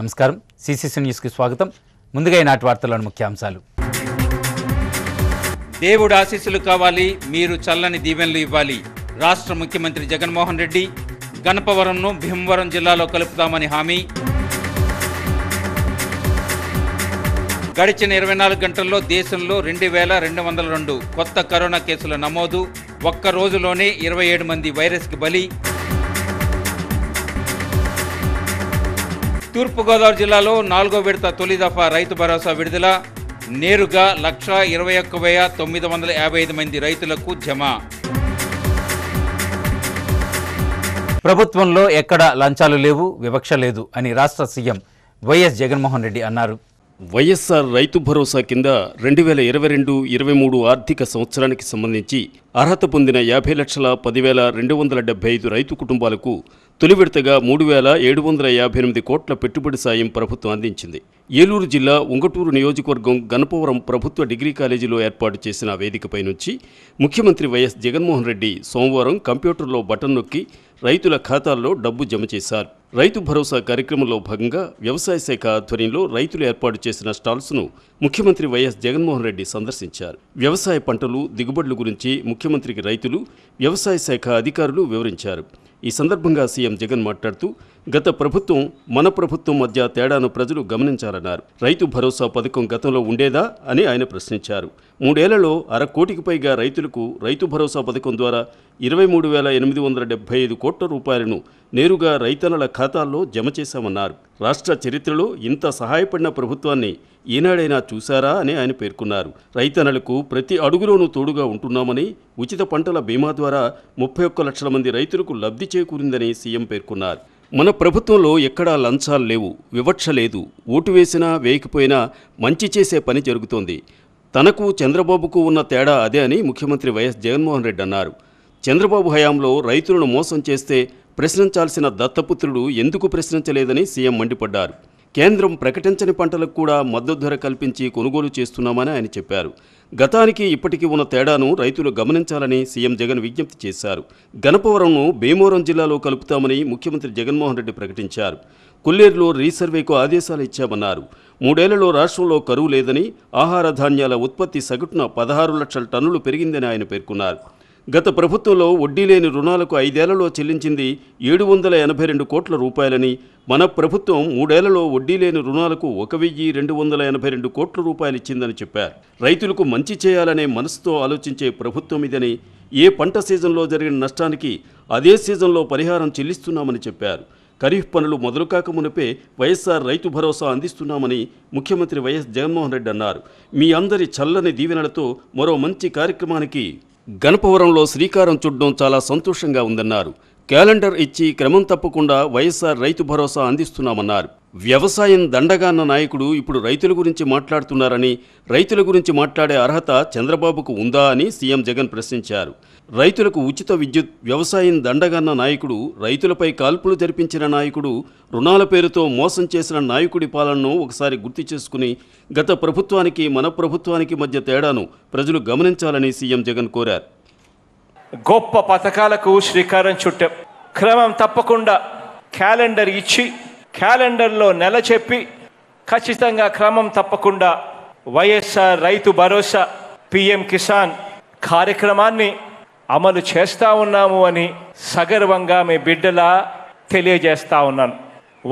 నమస్కారం సిసిసి న్యూస్కి స్వాగతం ముందుగా ఈనాటి వార్తలను ముఖ్యాంశాలు దేవుడు ఆశీస్సులు కావాలి మీరు చల్లని దీవెనలు ఇవ్వాలి రాష్ట్ర ముఖ్యమంత్రి జగన్మోహన్ రెడ్డి గణపవరంను భీమవరం జిల్లాలో కలుపుతామని హామీ గడిచిన ఇరవై నాలుగు గంటల్లో దేశంలో రెండు వేల రెండు వందల రెండు కొత్త కరోనా కేసుల నమోదు ఒక్క రోజులోనే ఇరవై ఏడు మంది వైరస్కి బలి తూర్పుగోదావరి జిల్లాలో నాలుగో విడత తొలి దఫా రైతు భరోసా విడుదల నేరుగా లక్ష ఇరవై ఒక్క వెయ్యి తొమ్మిది వందల యాభై ఐదు మంది రైతులకు జమ ప్రభుత్వంలో ఎక్కడ లంచాలు లేవు వివక్ష లేదు అని రాష్ట్ర సీఎం వైఎస్ జగన్మోహన్ రెడ్డి అన్నారు వైఎస్ఆర్ రైతు భరోసా కింద రెండు వేల ఇరవై రెండు ఇరవై మూడు ఆర్థిక సంవత్సరానికి సంబంధించి అర్హత పొందిన యాభై లక్షల పదివేల రెండు వందల డెబ్బై ఐదు రైతు కుటుంబాలకు తొలి విడతగా మూడు వేల ఏడు వందల యాభై ఎనిమిది కోట్ల పెట్టుబడి సాయం ప్రభుత్వం అందించింది ఏలూరు జిల్లా ఉంగటూరు నియోజకవర్గం గణపవరం ప్రభుత్వ డిగ్రీ కాలేజీలో ఏర్పాటు చేసిన వేదికపై నుంచి ముఖ్యమంత్రి వైఎస్ జగన్మోహన్ రెడ్డి సోమవారం కంప్యూటర్లో బటన్ నొక్కి రైతుల ఖాతాల్లో డబ్బు జమ చేశారు రైతు భరోసా కార్యక్రమంలో భాగంగా వ్యవసాయ శాఖ ఆధ్వర్యంలో రైతులు ఏర్పాటు చేసిన స్టాల్స్ను ముఖ్యమంత్రి వైఎస్ జగన్మోహన్ రెడ్డి సందర్శించారు వ్యవసాయ పంటలు దిగుబడుల గురించి ముఖ్యమంత్రికి రైతులు వ్యవసాయ శాఖ అధికారులు వివరించారు ఈ సందర్భంగా సీఎం జగన్ మాట్లాడుతూ గత ప్రభుత్వం మన ప్రభుత్వం మధ్య తేడాను ప్రజలు గమనించాలన్నారు రైతు భరోసా పథకం గతంలో ఉండేదా అని ఆయన ప్రశ్నించారు మూడేళ్లలో అర కోటికి పైగా రైతులకు రైతు భరోసా పథకం ద్వారా ఇరవై మూడు వేల ఎనిమిది వందల డెబ్బై ఐదు కోట్ల రూపాయలను నేరుగా రైతన్నల ఖాతాల్లో జమ చేశామన్నారు రాష్ట్ర చరిత్రలో ఇంత సహాయపడిన ప్రభుత్వాన్ని ఈనాడైనా చూశారా అని ఆయన పేర్కొన్నారు రైతన్నలకు ప్రతి అడుగులోనూ తోడుగా ఉంటున్నామని ఉచిత పంటల బీమా ద్వారా ముప్పై ఒక్క లక్షల మంది రైతులకు లబ్ధి చేకూరిందని సీఎం పేర్కొన్నారు మన ప్రభుత్వంలో ఎక్కడా లంచాలు లేవు వివక్ష లేదు ఓటు వేసినా వేయకపోయినా మంచి చేసే పని జరుగుతోంది తనకు చంద్రబాబుకు ఉన్న తేడా అదే అని ముఖ్యమంత్రి వైఎస్ జగన్మోహన్ రెడ్డి అన్నారు చంద్రబాబు హయాంలో రైతులను మోసం చేస్తే ప్రశ్నించాల్సిన దత్తపుత్రుడు ఎందుకు ప్రశ్నించలేదని సీఎం మండిపడ్డారు కేంద్రం ప్రకటించని పంటలకు కూడా మద్దతు ధర కల్పించి కొనుగోలు చేస్తున్నామని ఆయన చెప్పారు గతానికి ఇప్పటికీ ఉన్న తేడాను రైతులు గమనించాలని సీఎం జగన్ విజ్ఞప్తి చేశారు గణపవరంను భీమవరం జిల్లాలో కలుపుతామని ముఖ్యమంత్రి జగన్మోహన్ రెడ్డి ప్రకటించారు కొల్లేరులో రీసర్వేకు ఆదేశాలు ఇచ్చామన్నారు మూడేళ్లలో రాష్ట్రంలో కరువు లేదని ఆహార ధాన్యాల ఉత్పత్తి సగటున పదహారు లక్షల టన్నులు పెరిగిందని ఆయన పేర్కొన్నారు గత ప్రభుత్వంలో వడ్డీ లేని రుణాలకు ఐదేళ్లలో చెల్లించింది ఏడు వందల ఎనభై రెండు కోట్ల రూపాయలని మన ప్రభుత్వం మూడేళ్లలో వడ్డీ లేని రుణాలకు ఒక వెయ్యి రెండు వందల ఎనభై రెండు కోట్ల రూపాయలు ఇచ్చిందని చెప్పారు రైతులకు మంచి చేయాలనే మనసుతో ఆలోచించే ప్రభుత్వం ఇదని ఏ పంట సీజన్లో జరిగిన నష్టానికి అదే సీజన్లో పరిహారం చెల్లిస్తున్నామని చెప్పారు ఖరీఫ్ పనులు మొదలు కాకమునపే వైఎస్ఆర్ రైతు భరోసా అందిస్తున్నామని ముఖ్యమంత్రి వైఎస్ జగన్మోహన్ రెడ్డి అన్నారు మీ అందరి చల్లని దీవెనలతో మరో మంచి కార్యక్రమానికి గణపవరంలో శ్రీకారం చుట్టడం చాలా సంతోషంగా ఉందన్నారు క్యాలెండర్ ఇచ్చి క్రమం తప్పకుండా వైఎస్ఆర్ రైతు భరోసా అందిస్తున్నామన్నారు వ్యవసాయం దండగాన్న నాయకుడు ఇప్పుడు రైతుల గురించి మాట్లాడుతున్నారని రైతుల గురించి మాట్లాడే అర్హత చంద్రబాబుకు ఉందా అని సీఎం జగన్ ప్రశ్నించారు రైతులకు ఉచిత విద్యుత్ వ్యవసాయం దండగన్న నాయకుడు రైతులపై కాల్పులు జరిపించిన నాయకుడు రుణాల పేరుతో మోసం చేసిన నాయకుడి పాలనను ఒకసారి గుర్తు చేసుకుని గత ప్రభుత్వానికి మన ప్రభుత్వానికి మధ్య తేడాను ప్రజలు గమనించాలని సీఎం జగన్ కోరారు గొప్ప పథకాలకు శ్రీకారం చుట్టాం క్రమం తప్పకుండా క్యాలెండర్ ఇచ్చి క్యాలెండర్లో నెల చెప్పి ఖచ్చితంగా క్రమం తప్పకుండా వైఎస్ఆర్ రైతు భరోసా పిఎం కిసాన్ కార్యక్రమాన్ని అమలు చేస్తూ ఉన్నాము అని సగర్వంగా మీ బిడ్డలా తెలియజేస్తా ఉన్నాను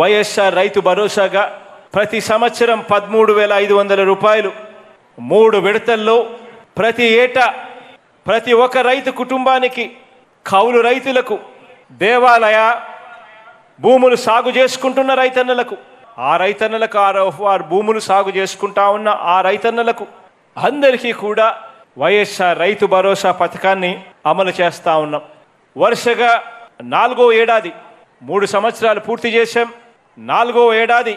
వైఎస్ఆర్ రైతు భరోసాగా ప్రతి సంవత్సరం పదమూడు వేల ఐదు వందల రూపాయలు మూడు విడతల్లో ప్రతి ఏటా ప్రతి ఒక్క రైతు కుటుంబానికి కౌలు రైతులకు దేవాలయ భూములు సాగు చేసుకుంటున్న రైతన్నలకు ఆ రైతన్నలకు ఆ వారు భూములు సాగు చేసుకుంటా ఉన్న ఆ రైతన్నలకు అందరికీ కూడా వైఎస్ఆర్ రైతు భరోసా పథకాన్ని అమలు చేస్తూ ఉన్నాం వరుసగా నాలుగో ఏడాది మూడు సంవత్సరాలు పూర్తి చేశాం నాలుగో ఏడాది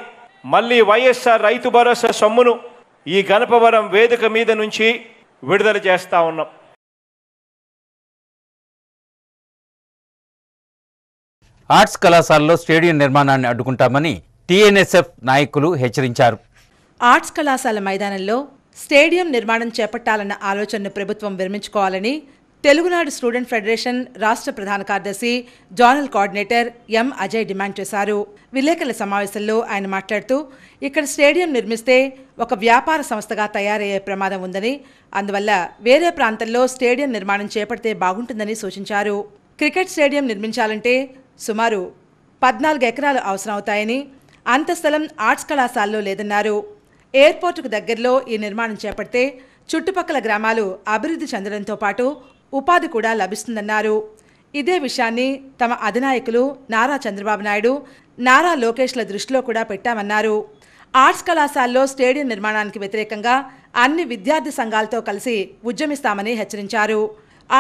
మళ్ళీ వైఎస్ఆర్ రైతు భరోసా సొమ్మును ఈ గణపవరం వేదిక మీద నుంచి విడుదల చేస్తూ ఉన్నాం ఆర్ట్స్ కళాశాలలో స్టేడియం నిర్మాణాన్ని అడ్డుకుంటామని టీఎన్ఎస్ఎఫ్ నాయకులు హెచ్చరించారు ఆర్ట్స్ కళాశాల మైదానంలో స్టేడియం నిర్మాణం చేపట్టాలన్న ఆలోచనను ప్రభుత్వం విరమించుకోవాలని తెలుగునాడు స్టూడెంట్ ఫెడరేషన్ రాష్ట్ర ప్రధాన కార్యదర్శి zonal coordinator M Ajay demand చేశారు విలేకరుల సమావేశంలో ఆయన మాట్లాడుతూ ఇక్కడ స్టేడియం నిర్మిస్తే ఒక వ్యాపార సంస్థగా తయారయ్యే ప్రమాదం ఉందని అందువల్ల వేరే ప్రాంతంలో స్టేడియం నిర్మాణం చేపడితే బాగుంటుందని సూచించారు క్రికెట్ స్టేడియం నిర్మించాలంటే సుమారు పద్నాలుగు ఎకరాలు అవసరం అవుతాయని అంత స్థలం ఆర్ట్స్ కళాశాలలో లేదన్నారు ఎయిర్పోర్టుకు దగ్గరలో ఈ నిర్మాణం చేపడితే చుట్టుపక్కల గ్రామాలు అభివృద్ధి చెందడంతో పాటు ఉపాధి కూడా లభిస్తుందన్నారు ఇదే విషయాన్ని తమ అధినాయకులు నారా చంద్రబాబు నాయుడు నారా లోకేష్ల దృష్టిలో కూడా పెట్టామన్నారు ఆర్ట్స్ కళాశాలలో స్టేడియం నిర్మాణానికి వ్యతిరేకంగా అన్ని విద్యార్థి సంఘాలతో కలిసి ఉద్యమిస్తామని హెచ్చరించారు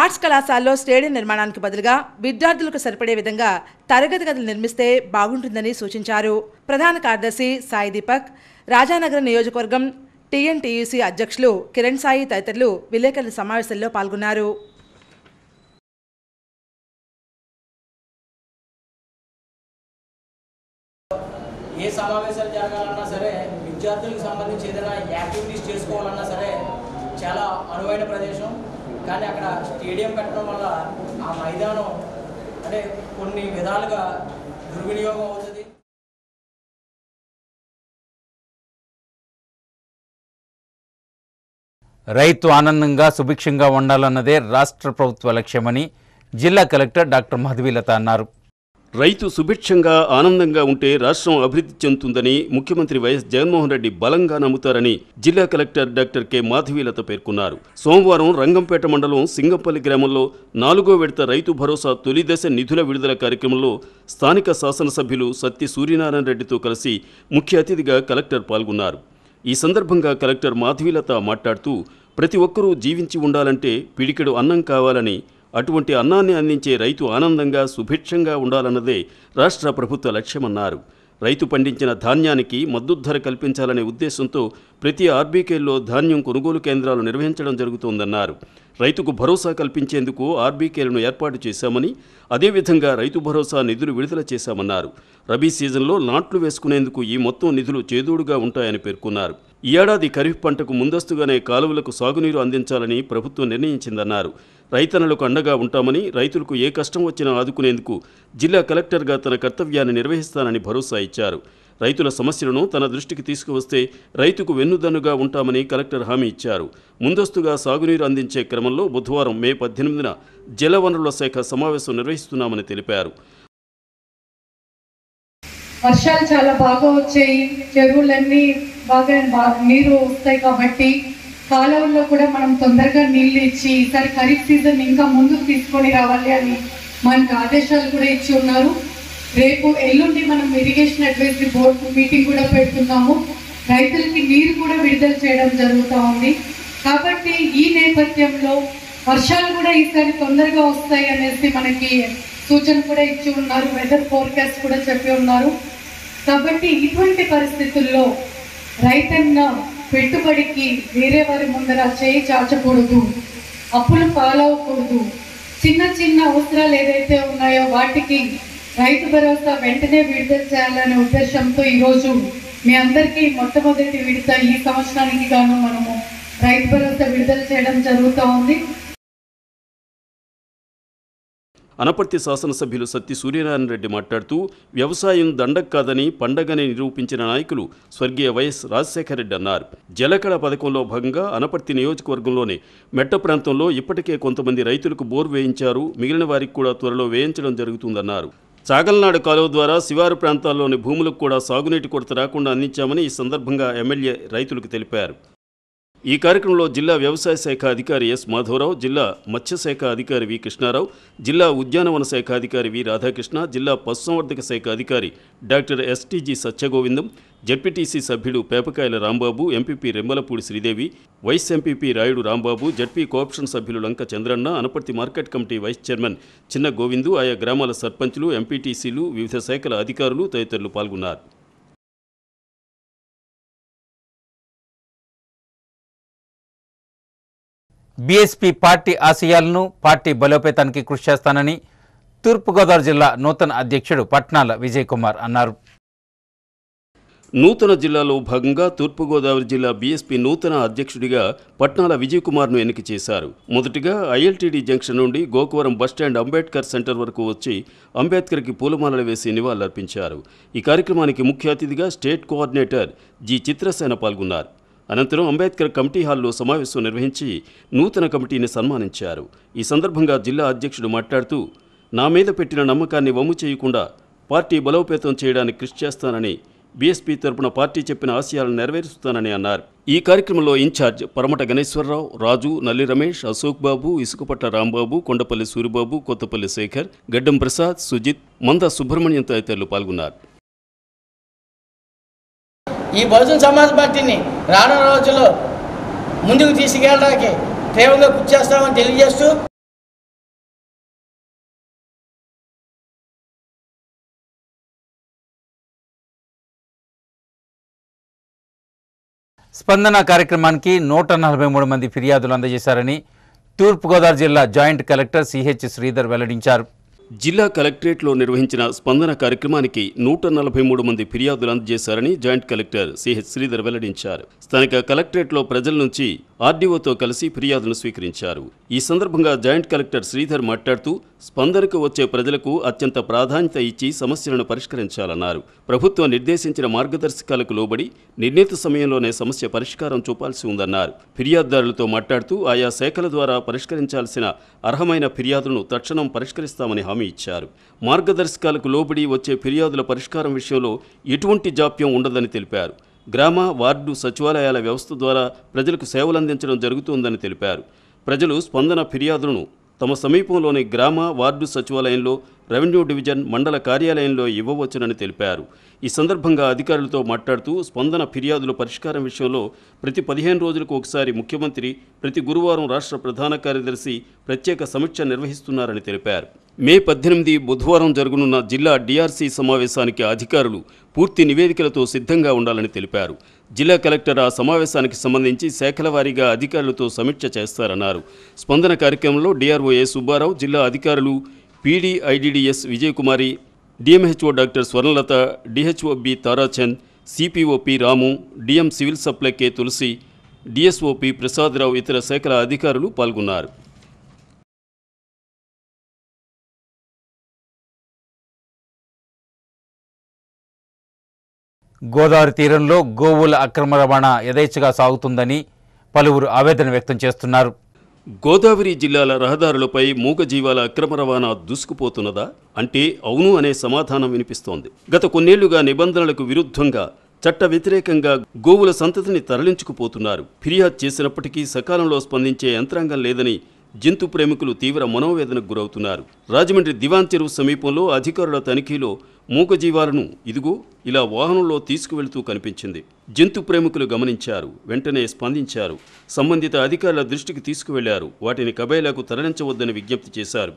ఆర్ట్స్ కళాశాలలో స్టేడియం నిర్మాణానికి బదులుగా విద్యార్థులకు సరిపడే విధంగా తరగతి గదులు నిర్మిస్తే బాగుంటుందని సూచించారు ప్రధాన కార్యదర్శి సాయి దీపక్ రాజానగరం నియోజకవర్గం టీఎన్టీయూసీ అధ్యక్షులు కిరణ్ సాయి తదితరులు విలేకరుల సమావేశంలో పాల్గొన్నారు ఏ సమావేశాలు జరగాలన్నా సరే విద్యార్థులకు సంబంధించి ఏదైనా యాక్టివిటీస్ చేసుకోవాలన్నా సరే చాలా అనువైన ప్రదేశం కానీ అక్కడ స్టేడియం కట్టడం వల్ల ఆ మైదానం అంటే కొన్ని విధాలుగా దుర్వినియోగం రైతు ఆనందంగా సుభిక్షంగా ఉండాలన్నదే రాష్ట్ర ప్రభుత్వ లక్ష్యమని జిల్లా కలెక్టర్ డాక్టర్ మధువీలత అన్నారు రైతు సుభిక్షంగా ఆనందంగా ఉంటే రాష్ట్రం అభివృద్ధి చెందుతుందని ముఖ్యమంత్రి వైఎస్ జగన్మోహన్ రెడ్డి బలంగా నమ్ముతారని జిల్లా కలెక్టర్ డాక్టర్ కె మాధవీలత పేర్కొన్నారు సోమవారం రంగంపేట మండలం సింగంపల్లి గ్రామంలో నాలుగో విడత రైతు భరోసా తొలిదశ నిధుల విడుదల కార్యక్రమంలో స్థానిక శాసనసభ్యులు సత్య సూర్యనారాయణ రెడ్డితో కలిసి ముఖ్య అతిథిగా కలెక్టర్ పాల్గొన్నారు ఈ సందర్భంగా కలెక్టర్ మాధవీలత మాట్లాడుతూ ప్రతి ఒక్కరూ జీవించి ఉండాలంటే పిడికెడు అన్నం కావాలని అటువంటి అన్నాన్ని అందించే రైతు ఆనందంగా సుభిక్షంగా ఉండాలన్నదే రాష్ట్ర ప్రభుత్వ లక్ష్యమన్నారు రైతు పండించిన ధాన్యానికి మద్దతు ధర కల్పించాలనే ఉద్దేశంతో ప్రతి ఆర్బీకేల్లో ధాన్యం కొనుగోలు కేంద్రాలు నిర్వహించడం జరుగుతోందన్నారు రైతుకు భరోసా కల్పించేందుకు ఆర్బీకేలను ఏర్పాటు చేశామని అదేవిధంగా రైతు భరోసా నిధులు విడుదల చేశామన్నారు రబీ సీజన్లో నాట్లు వేసుకునేందుకు ఈ మొత్తం నిధులు చేదోడుగా ఉంటాయని పేర్కొన్నారు ఈ ఏడాది ఖరీఫ్ పంటకు ముందస్తుగానే కాలువలకు సాగునీరు అందించాలని ప్రభుత్వం నిర్ణయించిందన్నారు రైతన్నలకు అండగా ఉంటామని రైతులకు ఏ కష్టం వచ్చినా ఆదుకునేందుకు జిల్లా కలెక్టర్గా తన కర్తవ్యాన్ని నిర్వహిస్తానని భరోసా ఇచ్చారు రైతుల సమస్యలను తన దృష్టికి తీసుకువస్తే రైతుకు వెన్నుదన్నుగా ఉంటామని కలెక్టర్ హామీ ఇచ్చారు ముందస్తుగా సాగునీరు అందించే క్రమంలో బుధవారం మే పద్దెనిమిదిన జలవనరుల శాఖ సమావేశం నిర్వహిస్తున్నామని తెలిపారు వర్షాలు చాలా బాగా వచ్చాయి చెరువులన్నీ బాగా నీరు వస్తాయి కాబట్టి కాలువల్లో కూడా మనం తొందరగా నీళ్లు ఇచ్చి ఈసారి ఖరీఫ్ సీజన్ ఇంకా ముందుకు తీసుకొని రావాలి అని మనకు ఆదేశాలు కూడా ఇచ్చి ఉన్నారు రేపు ఎల్లుండి మనం ఇరిగేషన్ అడ్వైజరీ బోర్డు మీటింగ్ కూడా పెడుతున్నాము రైతులకి నీరు కూడా విడుదల చేయడం జరుగుతూ ఉంది కాబట్టి ఈ నేపథ్యంలో వర్షాలు కూడా ఈసారి తొందరగా వస్తాయి అనేసి మనకి సూచన కూడా ఇచ్చి ఉన్నారు వెదర్ ఫోర్కాస్ట్ కూడా చెప్పి ఉన్నారు కాబట్టి ఇటువంటి పరిస్థితుల్లో రైతన్న పెట్టుబడికి వేరే వారి ముందర చేయి చాచకూడదు అప్పులు పాలవకూడదు చిన్న చిన్న అవసరాలు ఏదైతే ఉన్నాయో వాటికి రైతు భరోసా వెంటనే విడుదల చేయాలనే ఉద్దేశంతో ఈరోజు మీ అందరికీ మొట్టమొదటి విడత ఈ సంవత్సరానికి గాను మనము రైతు భరోసా విడుదల చేయడం జరుగుతూ ఉంది అనపర్తి శాసనసభ్యులు సత్తి సూర్యనారాయణ రెడ్డి మాట్లాడుతూ వ్యవసాయం దండక్ కాదని పండగని నిరూపించిన నాయకులు స్వర్గీయ వైఎస్ రాజశేఖర రెడ్డి అన్నారు జలకళ పథకంలో భాగంగా అనపర్తి నియోజకవర్గంలోని మెట్ట ప్రాంతంలో ఇప్పటికే కొంతమంది రైతులకు బోర్ వేయించారు మిగిలిన వారికి కూడా త్వరలో వేయించడం జరుగుతుందన్నారు చాగల్నాడు కాలువ ద్వారా శివారు ప్రాంతాల్లోని భూములకు కూడా సాగునీటి కొరత రాకుండా అందించామని ఈ సందర్భంగా ఎమ్మెల్యే రైతులకు తెలిపారు ఈ కార్యక్రమంలో జిల్లా వ్యవసాయ శాఖ అధికారి ఎస్ మాధవరావు జిల్లా మత్స్యశాఖ అధికారి వి కృష్ణారావు జిల్లా ఉద్యానవన శాఖ అధికారి వి రాధాకృష్ణ జిల్లా పశుసంవర్ధక శాఖ అధికారి డాక్టర్ ఎస్టీజీ సత్యగోవిందం జడ్పీటీసీ సభ్యుడు Pepakayala Rambabu MPP Remmalapudi Sridevi vice MPP Rayudu Rambabu ZP co-option సభ్యులు Lanka Chandranna Anaparthi market committee vice chairman Chinna Govindu ఆయా గ్రామాల సర్పంచ్లు ఎంపీటీసీలు వివిధ శాఖల అధికారులు తదితరులు పాల్గొన్నారు బీఎస్పీ పార్టీ ఆశయాలను పార్టీ బలోపేతానికి కృషి చేస్తానని తూర్పుగోదావరి జిల్లా నూతన అధ్యక్షుడు పట్నాల విజయ్ కుమార్ అన్నారు నూతన జిల్లాలో భాగంగా తూర్పుగోదావరి జిల్లా బీఎస్పీ నూతన అధ్యక్షుడిగా పట్నాల విజయ్ ఎన్నిక చేశారు మొదటిగా ఐఎల్టీడీ జంక్షన్ నుండి గోకవరం బస్టాండ్ అంబేద్కర్ సెంటర్ వరకు వచ్చి అంబేద్కర్కి పూలమాలలు వేసి నివాళులర్పించారు ఈ కార్యక్రమానికి ముఖ్య అతిథిగా స్టేట్ కోఆర్డినేటర్ జి చిత్రసేన పాల్గొన్నారు అనంతరం అంబేద్కర్ కమిటీ హాల్లో సమావేశం నిర్వహించి నూతన కమిటీని సన్మానించారు ఈ సందర్భంగా జిల్లా అధ్యక్షుడు మాట్లాడుతూ నా మీద పెట్టిన నమ్మకాన్ని వమ్ము చేయకుండా పార్టీ బలోపేతం చేయడానికి కృషి చేస్తానని బీఎస్పీ తరపున పార్టీ చెప్పిన ఆశయాలను నెరవేరుస్తానని అన్నారు ఈ కార్యక్రమంలో ఇన్ఛార్జ్ పరమట గణేశ్వరరావు రాజు నల్లి రమేష్ అశోక్ బాబు ఇసుకపట్ల రాంబాబు కొండపల్లి సూరిబాబు కొత్తపల్లి శేఖర్ గడ్డం ప్రసాద్ సుజిత్ మంద సుబ్రహ్మణ్యం తదితరులు పాల్గొన్నారు ఈ బహుజన సమాజ్ పార్టీని రానున్న రోజుల్లో ముందుకు తీసుకెళ్ళడానికి తీవ్రంగా కృషి చేస్తామని తెలియజేస్తూ స్పందన కార్యక్రమానికి నూట నలభై మూడు మంది ఫిర్యాదులు అందజేశారని తూర్పుగోదావరి జిల్లా జాయింట్ కలెక్టర్ సిహెచ్ శ్రీధర్ వెల్లడించారు జిల్లా కలెక్టరేట్లో నిర్వహించిన స్పందన కార్యక్రమానికి నూట నలభై మూడు మంది ఫిర్యాదులు అందజేశారని జాయింట్ కలెక్టర్ సిహెచ్ శ్రీధర్ వెల్లడించారు స్థానిక కలెక్టరేట్లో ప్రజల నుంచి ఆర్డీఓతో కలిసి ఫిర్యాదును స్వీకరించారు ఈ సందర్భంగా జాయింట్ కలెక్టర్ శ్రీధర్ మాట్లాడుతూ స్పందనకు వచ్చే ప్రజలకు అత్యంత ప్రాధాన్యత ఇచ్చి సమస్యలను పరిష్కరించాలన్నారు ప్రభుత్వం నిర్దేశించిన మార్గదర్శకాలకు లోబడి నిర్ణీత సమయంలోనే సమస్య పరిష్కారం చూపాల్సి ఉందన్నారు ఫిర్యాదుదారులతో మాట్లాడుతూ ఆయా శాఖల ద్వారా పరిష్కరించాల్సిన అర్హమైన ఫిర్యాదులను తక్షణం పరిష్కరిస్తామని హామీ హామీ ఇచ్చారు మార్గదర్శకాలకు లోబడి వచ్చే ఫిర్యాదుల పరిష్కారం విషయంలో ఎటువంటి జాప్యం ఉండదని తెలిపారు గ్రామ వార్డు సచివాలయాల వ్యవస్థ ద్వారా ప్రజలకు సేవలందించడం జరుగుతుందని తెలిపారు ప్రజలు స్పందన ఫిర్యాదులను తమ సమీపంలోని గ్రామ వార్డు సచివాలయంలో రెవెన్యూ డివిజన్ మండల కార్యాలయంలో ఇవ్వవచ్చునని తెలిపారు ఈ సందర్భంగా అధికారులతో మాట్లాడుతూ స్పందన ఫిర్యాదుల పరిష్కారం విషయంలో ప్రతి పదిహేను రోజులకు ఒకసారి ముఖ్యమంత్రి ప్రతి గురువారం రాష్ట్ర ప్రధాన కార్యదర్శి ప్రత్యేక సమీక్ష నిర్వహిస్తున్నారని తెలిపారు మే పద్దెనిమిది బుధవారం జరగనున్న జిల్లా డిఆర్సీ సమావేశానికి అధికారులు పూర్తి నివేదికలతో సిద్ధంగా ఉండాలని తెలిపారు జిల్లా కలెక్టర్ ఆ సమావేశానికి సంబంధించి శాఖల వారీగా అధికారులతో సమీక్ష చేస్తారన్నారు స్పందన కార్యక్రమంలో డిఆర్ఓ ఏ సుబ్బారావు జిల్లా అధికారులు PDIDDS Vijayakumari DMHO doctor Swarnalatha DHO B Tarachand CPOP Ramu DM civil supply K Tulasi DSOP Prasadarao ఇతర శాఖల అధికారులు పాల్గొన్నారు గోదావరి తీరంలో గోవుల అక్రమ రవాణా యథేచ్ఛగా సాగుతుందని పలువురు ఆవేదన వ్యక్తం చేస్తున్నారు గోదావరి జిల్లాల రహదారులపై మూగజీవాల అక్రమ రవాణా దూసుకుపోతున్నదా అంటే అవును అనే సమాధానం వినిపిస్తోంది గత కొన్నేళ్లుగా నిబంధనలకు విరుద్ధంగా చట్ట వ్యతిరేకంగా గోవుల సంతతిని తరలించుకుపోతున్నారు ఫిర్యాదు చేసినప్పటికీ సకాలంలో స్పందించే యంత్రాంగం లేదని జంతు ప్రేమికులు తీవ్ర మనోవేదనకు గురవుతున్నారు రాజమండ్రి దివాన్ చెరువు సమీపంలో అధికారుల తనిఖీలో మూగజీవాలను ఇదిగో ఇలా వాహనంలో తీసుకువెళ్తూ కనిపించింది జంతు ప్రేమికులు గమనించారు వెంటనే స్పందించారు సంబంధిత అధికారుల దృష్టికి తీసుకువెళ్లారు వాటిని కబైలాకు తరలించవద్దని విజ్ఞప్తి చేశారు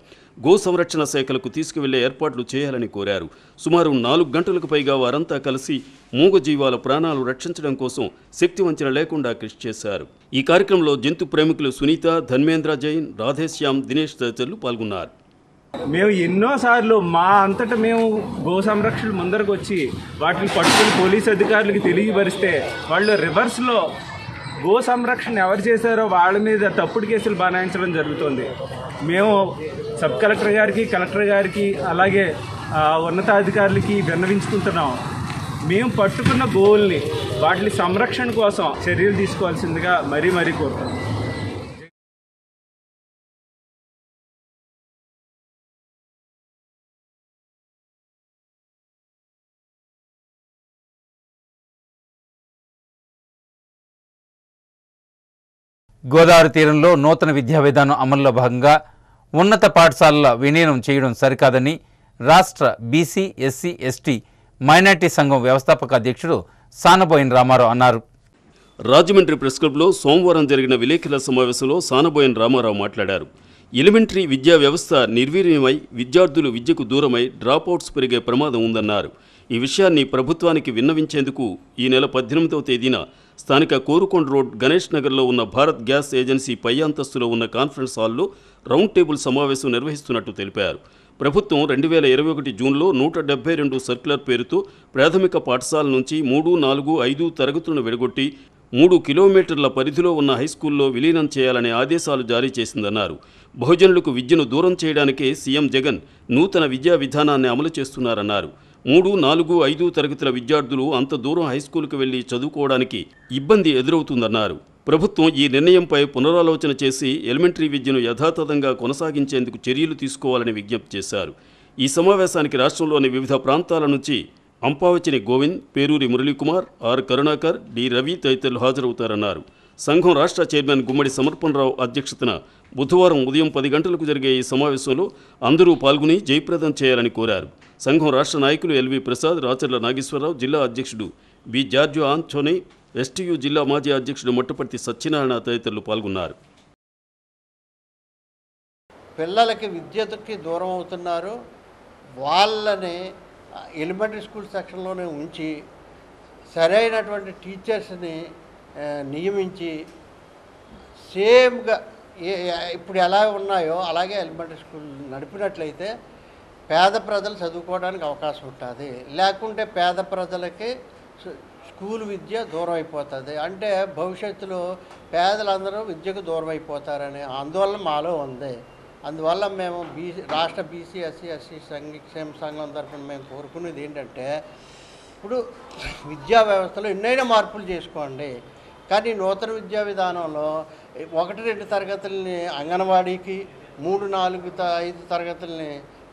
గో సంరక్షణ శాఖలకు తీసుకువెళ్లే ఏర్పాట్లు చేయాలని కోరారు సుమారు నాలుగు గంటలకు పైగా వారంతా కలిసి మూగజీవాల ప్రాణాలు రక్షించడం కోసం శక్తి వంచన లేకుండా కృషి చేశారు ఈ కార్యక్రమంలో జంతు ప్రేమికులు సునీత ధన్మేంద్ర జైన్ రాధేశ్యామ్ దినేష్ తదితరులు పాల్గొన్నారు మేము ఎన్నోసార్లు మా అంతటా మేము గో సంరక్షణ ముందరకు వచ్చి వాటిని పట్టుకుని పోలీస్ అధికారులకు తెలియపరిస్తే వాళ్ళు రివర్స్లో గో సంరక్షణ ఎవరు చేశారో వాళ్ళ మీద తప్పుడు కేసులు బనాయించడం జరుగుతుంది మేము సబ్ కలెక్టర్ గారికి కలెక్టర్ గారికి అలాగే ఉన్నతాధికారులకి విన్నవించుకుంటున్నాం మేము పట్టుకున్న గోల్ని వాటి సంరక్షణ కోసం చర్యలు తీసుకోవాల్సిందిగా మరీ మరీ కోరుతున్నాం గోదావరి తీరంలో నూతన విద్యా విధానం అమల్లో భాగంగా ఉన్నత పాఠశాలల విలీనం చేయడం సరికాదని రాష్ట్ర బీసీ ఎస్సీ ఎస్టీ మైనార్టీ సంఘం వ్యవస్థాపక అధ్యక్షుడు సానబోయిన రామారావు అన్నారు రాజమండ్రి ప్రెస్ క్లబ్లో సోమవారం జరిగిన విలేకరుల సమావేశంలో సానబోయిన రామారావు మాట్లాడారు ఎలిమెంటరీ విద్యా వ్యవస్థ నిర్వీర్యమై విద్యార్థులు విద్యకు దూరమై డ్రాప్అవుట్స్ పెరిగే ప్రమాదం ఉందన్నారు ఈ విషయాన్ని ప్రభుత్వానికి విన్నవించేందుకు ఈ నెల పద్దెనిమిదవ తేదీన స్థానిక కోరుకొండ రోడ్ గణేష్ నగర్లో ఉన్న భారత్ గ్యాస్ ఏజెన్సీ పై అంతస్తులో ఉన్న కాన్ఫరెన్స్ హాల్లో రౌండ్ టేబుల్ సమావేశం నిర్వహిస్తున్నట్టు తెలిపారు ప్రభుత్వం రెండు వేల ఇరవై ఒకటి జూన్లో నూట డెబ్బై రెండు సర్క్యులర్ పేరుతో ప్రాథమిక పాఠశాల నుంచి మూడు నాలుగు ఐదు తరగతులను విడగొట్టి మూడు కిలోమీటర్ల పరిధిలో ఉన్న హైస్కూల్లో విలీనం చేయాలనే ఆదేశాలు జారీ చేసిందన్నారు బహుజనులకు విద్యను దూరం చేయడానికే సీఎం జగన్ నూతన విద్యా విధానాన్ని అమలు చేస్తున్నారన్నారు మూడు నాలుగు ఐదు తరగతుల విద్యార్థులు అంత దూరం హైస్కూల్కి వెళ్లి చదువుకోవడానికి ఇబ్బంది ఎదురవుతుందన్నారు ప్రభుత్వం ఈ నిర్ణయంపై పునరాలోచన చేసి ఎలిమెంటరీ విద్యను యథాతథంగా కొనసాగించేందుకు చర్యలు తీసుకోవాలని విజ్ఞప్తి చేశారు ఈ సమావేశానికి రాష్ట్రంలోని వివిధ ప్రాంతాల నుంచి అంపావచిని గోవింద్ పేరూరి మురళీకుమార్ ఆర్ కరుణాకర్ డి రవి తదితరులు హాజరవుతారన్నారు సంఘం రాష్ట్ర చైర్మన్ గుమ్మడి సమర్పణరావు అధ్యక్షతన బుధవారం ఉదయం పది గంటలకు జరిగే ఈ సమావేశంలో అందరూ పాల్గొని జయప్రదం చేయాలని కోరారు సంఘం రాష్ట్ర నాయకులు ఎల్వి ప్రసాద్ రాచర్ల నాగేశ్వరరావు జిల్లా అధ్యక్షుడు బి జార్జు ఆంచోని ఎస్టీయూ జిల్లా మాజీ అధ్యక్షుడు మొట్టపర్తి సత్యనారాయణ తదితరులు పాల్గొన్నారు పిల్లలకి విద్యకి దూరం అవుతున్నారు వాళ్ళని ఎలిమెంటరీ స్కూల్ సెక్షన్లోనే ఉంచి సరైనటువంటి టీచర్స్ని నియమించి సేమ్గా ఇప్పుడు ఎలా ఉన్నాయో అలాగే ఎలిమెంటరీ స్కూల్ నడిపినట్లయితే పేద ప్రజలు చదువుకోవడానికి అవకాశం ఉంటుంది లేకుంటే పేద ప్రజలకి స్కూల్ విద్య దూరం అయిపోతుంది అంటే భవిష్యత్తులో పేదలందరూ విద్యకు దూరం అయిపోతారనే ఆందోళన మాలో ఉంది అందువల్ల మేము బీసీ రాష్ట్ర బీసీ ఎస్సీ ఎస్సీ సంక్షేమ సంఘం తరఫున మేము కోరుకునేది ఏంటంటే ఇప్పుడు విద్యా వ్యవస్థలో ఎన్నైనా మార్పులు చేసుకోండి కానీ నూతన విద్యా విధానంలో ఒకటి రెండు తరగతుల్ని అంగన్వాడీకి మూడు నాలుగు ఐదు తరగతుల్ని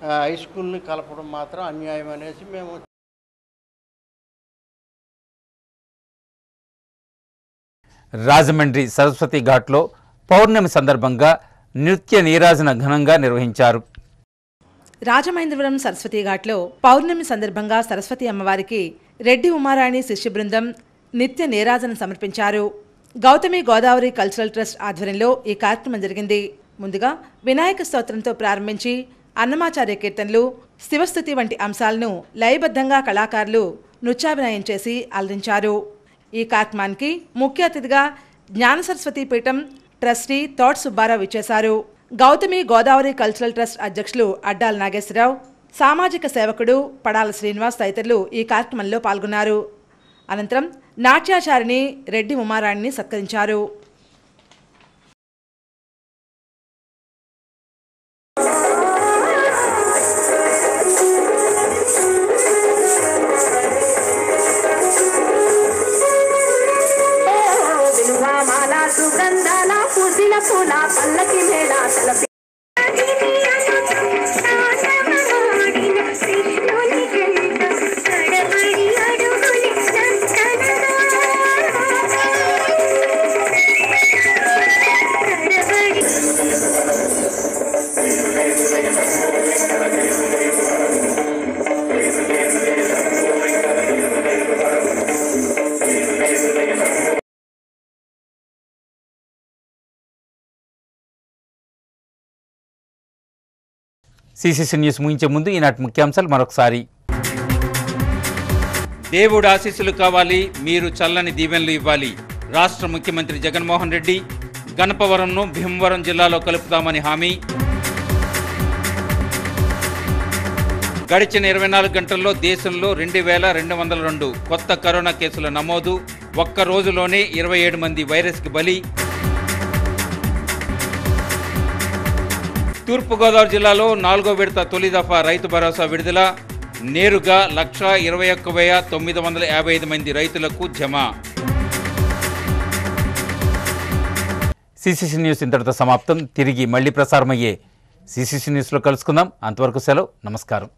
హై స్కూల్ని కలపడం మాత్రం అన్యాయం అనేసి మేము రాజమండ్రి సరస్వతి ఘాట్లో పౌర్ణమి సందర్భంగా నృత్య నీరాజన ఘనంగా నిర్వహించారు రాజమహేంద్రవరం సరస్వతి ఘాట్లో పౌర్ణమి సందర్భంగా సరస్వతి అమ్మవారికి రెడ్డి ఉమారాణి శిష్య బృందం నిత్య నీరాజన సమర్పించారు గౌతమి గోదావరి కల్చరల్ ట్రస్ట్ ఆధ్వర్యంలో ఈ కార్యక్రమం జరిగింది ముందుగా వినాయక స్తోత్రంతో ప్రారంభించి అన్నమాచార్య కీర్తనలు శివస్థుతి వంటి అంశాలను లయబద్ధంగా కళాకారులు నృత్యాభినయం చేసి అలరించారు ఈ కార్యక్రమానికి ముఖ్య అతిథిగా సరస్వతి పీఠం ట్రస్టీ తోట్ సుబ్బారావు ఇచ్చేశారు గౌతమి గోదావరి కల్చరల్ ట్రస్ట్ అధ్యక్షులు అడ్డాల నాగేశ్వరరావు సామాజిక సేవకుడు పడాల శ్రీనివాస్ తదితరులు ఈ కార్యక్రమంలో పాల్గొన్నారు అనంతరం నాట్యాచారిణి రెడ్డి ఉమారాణిని సత్కరించారు సిసిసి న్యూస్ ముగించే ముందు ఈనాటి ముఖ్యాంశాలు మరొకసారి దేవుడు ఆశీస్సులు కావాలి మీరు చల్లని దీవెనలు ఇవ్వాలి రాష్ట్ర ముఖ్యమంత్రి జగన్మోహన్ రెడ్డి గణపవరంను భీమవరం జిల్లాలో కలుపుతామని హామీ గడిచిన ఇరవై నాలుగు గంటల్లో దేశంలో రెండు వేల రెండు వందల రెండు కొత్త కరోనా కేసుల నమోదు ఒక్క రోజులోనే ఇరవై ఏడు మంది వైరస్కి బలి తూర్పుగోదావరి జిల్లాలో నాలుగో విడత తొలి దఫా రైతు భరోసా విడుదల నేరుగా లక్ష ఇరవై ఒక్క వెయ్యి తొమ్మిది వందల యాభై ఐదు మంది రైతులకు జమ సిసిసి న్యూస్ ఇంతటితో సమాప్తం తిరిగి మళ్ళీ ప్రసారమయ్యే సిసిసి న్యూస్లో కలుసుకుందాం అంతవరకు సెలవు నమస్కారం